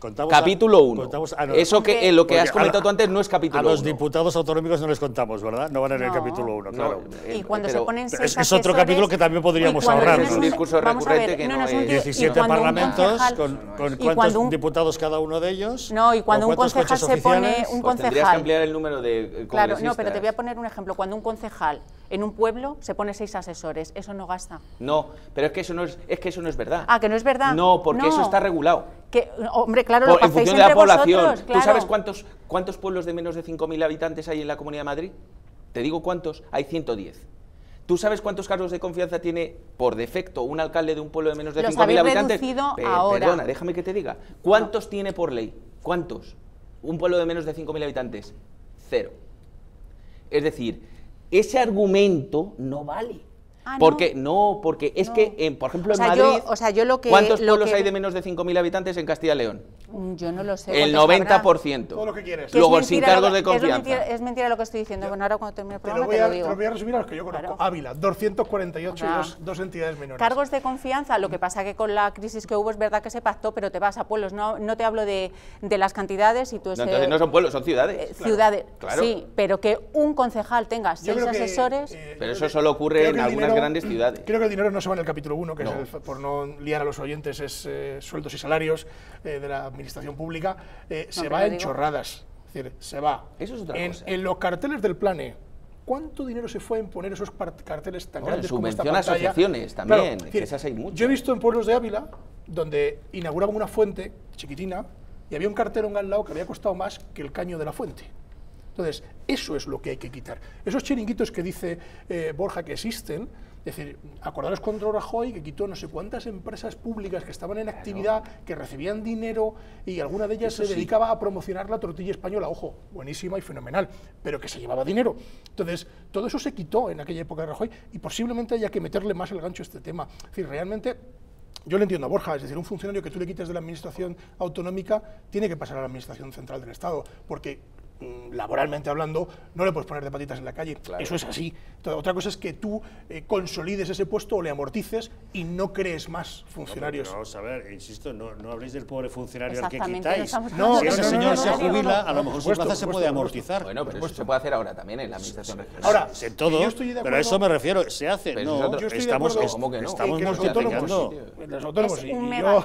Speaker 1: contamos. Capítulo 1. Ah, eso que eh, lo que has comentado tú antes no es capítulo 1. A los diputados autonómicos no les contamos, ¿verdad? No van en el capítulo 1, claro. Eh, y eh, cuando se ponen seis es, es otro capítulo que también podríamos ahorrar. Es un discurso recurrente no, 17 parlamentos con, con cuántos diputados cada uno de ellos. No, y cuando un concejal se pone un pues Tendrías ampliar el número de
Speaker 4: Claro, no, pero te voy a
Speaker 3: poner un ejemplo. Cuando un concejal en un pueblo se pone seis asesores, eso no gasta.
Speaker 4: No, pero es que eso no es, es que eso no es verdad. Ah, que no es verdad. No, porque eso está regulado.
Speaker 3: Que, hombre, claro, en función de la población. ¿Tú sabes
Speaker 4: cuántos, cuántos pueblos de menos de 5.000 habitantes hay en la Comunidad de Madrid? Te digo cuántos, hay 110. ¿Tú sabes cuántos cargos de confianza tiene por defecto un alcalde de un pueblo de menos de 5.000 habitantes? Perdona, déjame que te diga. ¿Cuántos tiene por ley? ¿Cuántos? Un pueblo de menos de 5.000 habitantes. Cero. Es decir, ese argumento no
Speaker 3: vale. ¿Por ah, porque
Speaker 4: no. porque es que, en por ejemplo, en Madrid, yo, ¿cuántos pueblos hay de menos de 5.000 habitantes en Castilla y León?
Speaker 3: Mm, yo no lo sé. El 90%. Todo lo que quieres. Luego, sin cargos de confianza. Es mentira, lo que estoy diciendo. bueno, ahora cuando termine el programa te lo, voy a, voy
Speaker 2: a resumir a los que yo conozco. Ávila, 248 y dos, entidades menores.
Speaker 3: Cargos de confianza, lo que pasa que con la crisis que hubo es verdad que se pactó, pero te vas a pueblos. No, te hablo de, las cantidades. y tú estás. no, entonces no son
Speaker 4: pueblos, son ciudades. Eh, ciudades, sí,
Speaker 3: pero que un concejal tenga seis asesores...
Speaker 4: Eh, pero eso solo ocurre en algunas grandes ciudades. Creo
Speaker 2: que el dinero no se va en el capítulo 1, que Es por no liar a los oyentes, es eh, sueldos y salarios eh, de la administración pública, eh, se va en chorradas. Es decir, se va. en, los carteles del plane, ¿cuánto dinero se fue en poner esos carteles tan grandes como esta asociaciones también, esas hay Yo he visto en pueblos de Ávila, donde inauguraban una fuente chiquitina, y había un un al lado que había costado más que el caño de la fuente. Entonces, eso es lo que hay que quitar. Esos chiringuitos que dice Borja que existen, es decir, acordaros contra Rajoy que quitó no sé cuántas empresas públicas que estaban en actividad, que recibían dinero y alguna de ellas se dedicaba a promocionar la tortilla española, ojo, buenísima y fenomenal, pero que se llevaba dinero. Entonces, todo eso se quitó en aquella época de Rajoy y posiblemente haya que meterle más el gancho a este tema. Es decir, realmente yo le entiendo a Borja, es decir, un funcionario que tú le quites de la administración autonómica tiene que pasar a la administración central del Estado, porque Mm, laboralmente hablando, no le puedes poner de patitas en la calle. Eso es así. otra cosa es que tú eh, consolides ese puesto o le amortices y no crees más funcionarios. No, vamos
Speaker 1: a ver, insisto, no, no habléis del pobre funcionario al que quitáis. No, si ese señor se jubila, a lo mejor su plaza se puede amortizar. Bueno, pero se puede hacer ahora también en la administración Ahora, todo, de pero a eso me refiero, se hace.
Speaker 4: no,
Speaker 2: estamos, de
Speaker 1: estamos autónomos,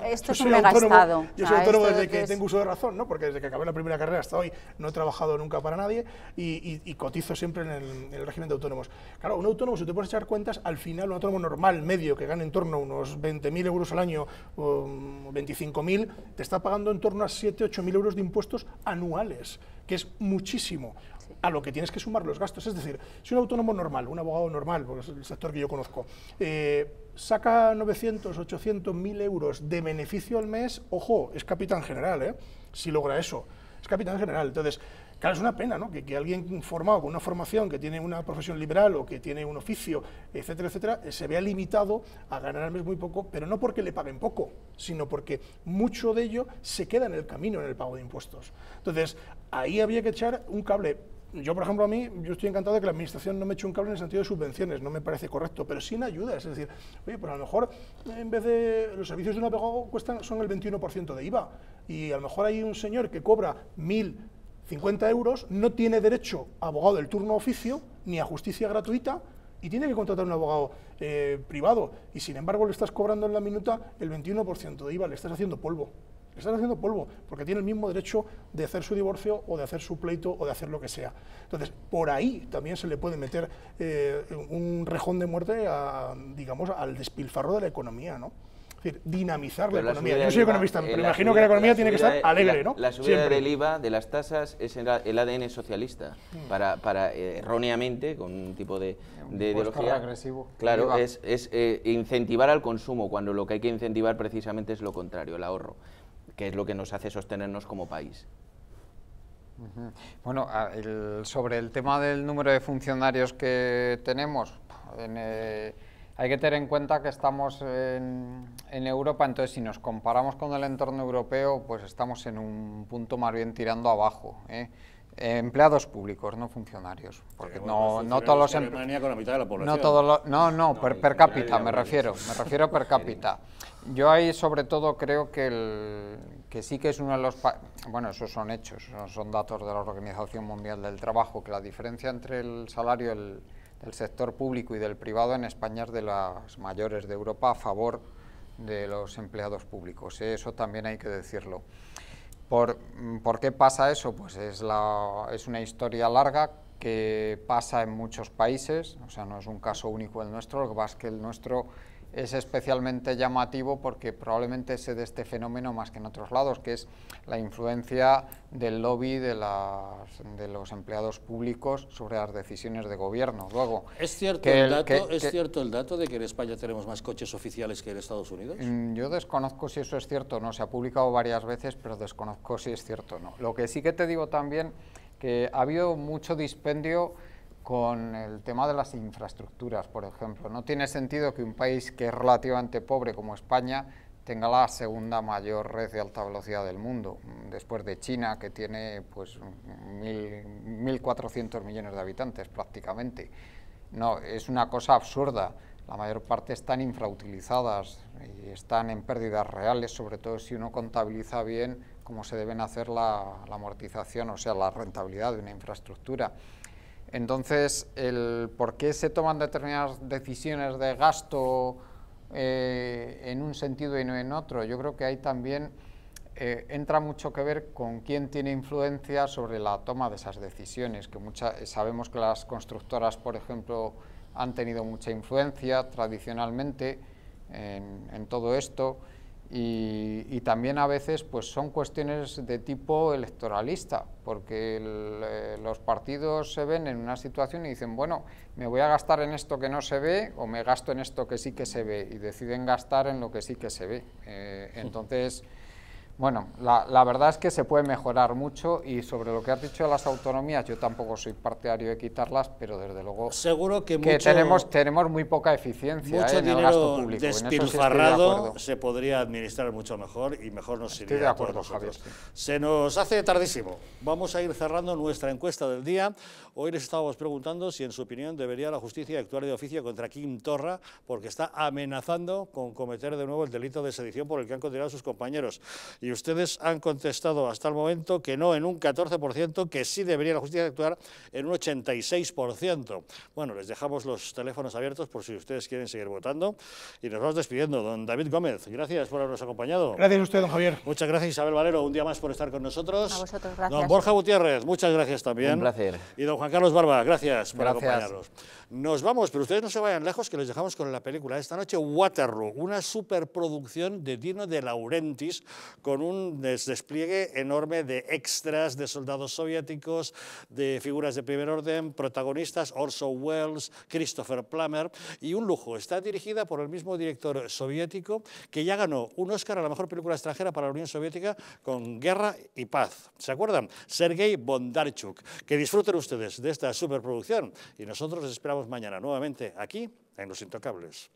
Speaker 2: esto es un mega estado. Yo soy autónomo ah, desde que tengo uso de razón, ¿no? porque desde que acabé la primera carrera hasta hoy no he trabajado nunca para nadie y, cotizo siempre en el, régimen de autónomos. Claro, un autónomo, si te puedes echar cuentas, al final un autónomo normal, medio, que gana en torno a unos 20.000 euros al año o 25.000, mm, te está pagando en torno a 7.000, 8.000 euros de impuestos anuales, que es muchísimo a lo que tienes que sumar los gastos. Es decir, si un autónomo normal, un abogado normal, porque es el sector que yo conozco, eh, saca 900, 800, 1000 euros de beneficio al mes, ojo, es capitán general, ¿eh? si logra eso. Es capitán general. Entonces, Claro, es una pena ¿no? que, alguien formado con una formación, que tiene una profesión liberal o que tiene un oficio, etcétera, etcétera, eh, se vea limitado a ganar al muy poco, pero no porque le paguen poco, sino porque mucho de ello se queda en el camino, en el pago de impuestos. Entonces, ahí había que echar un cable yo, por ejemplo, a mí, yo estoy encantado de que la Administración no me eche un cable en el sentido de subvenciones, no me parece correcto, pero sin ayudas. Es decir, oye, pues a lo mejor en vez de los servicios de un apego cuestan, son el 21% de IVA y a lo mejor hay un señor que cobra mil 50 euros, no tiene derecho a abogado del turno oficio ni a justicia gratuita y tiene que contratar un abogado eh, privado. Y sin embargo le estás cobrando en la minuta el 21% de IVA, le estás haciendo polvo. Le estás haciendo polvo porque tiene el mismo derecho de hacer su divorcio o de hacer su pleito o de hacer lo que sea. Entonces, por ahí también se le puede meter eh, un rejón de muerte, digamos, al despilfarro de la economía, ¿no? decir, dinamizar la, economía. Yo soy economista, pero imagino que la economía tiene que estar alegre, ¿no? La
Speaker 4: subida del IVA, de las tasas, es el, ADN socialista. Hmm. Para, eh, erróneamente, con un tipo de, de ideología. agresivo. Claro, es, eh, incentivar al consumo, cuando lo que hay que incentivar precisamente es lo contrario, el ahorro, que es lo que nos hace sostenernos como país.
Speaker 5: Bueno, sobre el tema del número de funcionarios que tenemos, en, eh, hay que tener en cuenta que estamos en, Europa, entonces si nos comparamos con el entorno europeo, pues estamos en un punto más bien tirando abajo. ¿eh? empleados públicos, no funcionarios, porque no, no todos los em-
Speaker 1: la mitad de la población. No todos
Speaker 5: no, per, cápita me refiero, me refiero per cápita. Yo ahí sobre todo creo que el, que sí que es uno de los bueno, esos son hechos, son datos de la Organización Mundial del Trabajo que la diferencia entre el salario el del sector público y del privado en España es de las mayores de Europa a favor de los empleados públicos. Eso también hay que decirlo. ¿Por, qué pasa eso? Pues es, la, es una historia larga que pasa en muchos países, o sea, no es un caso único el nuestro, lo que que el nuestro es especialmente llamativo porque probablemente se dé este fenómeno más que en otros lados, que es la influencia del lobby de, de los empleados públicos sobre las decisiones de gobierno. Luego, ¿Es, cierto, el dato, ¿es cierto el dato de que en España tenemos más coches oficiales que en Estados Unidos? Mm, yo desconozco si eso es cierto o no. Se ha publicado varias veces, pero desconozco si es cierto o no. Lo que sí que te digo también, que ha habido mucho dispendio con el tema de las infraestructuras, por ejemplo. No tiene sentido que un país que es relativamente pobre como España tenga la segunda mayor red de alta velocidad del mundo, después de China, que tiene pues 1.400 millones de habitantes prácticamente. No, es una cosa absurda. La mayor parte están infrautilizadas y están en pérdidas reales, sobre todo si uno contabiliza bien cómo se deben hacer la, la amortización, o sea, la rentabilidad de una infraestructura. Entonces, el por qué se toman determinadas decisiones de gasto eh, en un sentido y no en otro, yo creo que ahí también eh, entra mucho que ver con quién tiene influencia sobre la toma de esas decisiones, sabemos que las constructoras, por ejemplo, han tenido mucha influencia tradicionalmente en todo esto. Y, también a veces pues son cuestiones de tipo electoralista, porque eh, los partidos se ven en una situación y dicen, bueno, me voy a gastar en esto que no se ve o me gasto en esto que sí que se ve, y deciden gastar en lo que sí que se ve. Eh, entonces... Bueno, la, verdad es que se puede mejorar mucho y sobre lo que has dicho de las autonomías, yo tampoco soy partidario de quitarlas, pero desde luego seguro que, tenemos, tenemos muy poca eficiencia ¿eh? mucho en el gasto público. Despilfarrado
Speaker 1: se podría administrar mucho mejor y mejor nos sirve. de acuerdo, Javier. Se nos hace tardísimo. Vamos a ir cerrando nuestra encuesta del día. Hoy les estábamos preguntando si en su opinión debería la justicia actuar de oficio contra Kim Torra porque está amenazando con cometer de nuevo el delito de sedición por el que han condenado sus compañeros y ustedes han contestado hasta el momento que no en un 14%, que sí debería la justicia actuar en un 86%. Bueno, les dejamos los teléfonos abiertos por si ustedes quieren seguir votando y nos vamos despidiendo. Don David Gómez, gracias por habernos acompañado. Gracias a usted, don Javier. Muchas gracias, Isabel Valero, un día más por estar con nosotros. A vosotros, gracias. Don Borja Gutiérrez, muchas gracias también. Un placer. Y don Juan Carlos Barba, gracias por acompañarnos. Nos vamos, pero ustedes no se vayan lejos, que les dejamos con la película de esta noche, Waterloo, una superproducción de Dino de Laurentis con con un despliegue enorme de extras, de soldados soviéticos, de figuras de primer orden, protagonistas, Orson Welles, Christopher Plummer, y un lujo. Está dirigida por el mismo director soviético que ya ganó un Oscar a la mejor película extranjera para la Unión Soviética con Guerra y Paz. ¿Se acuerdan? Sergei Bondarchuk. Que disfruten ustedes de esta superproducción y nosotros les esperamos mañana nuevamente aquí en Los Intocables.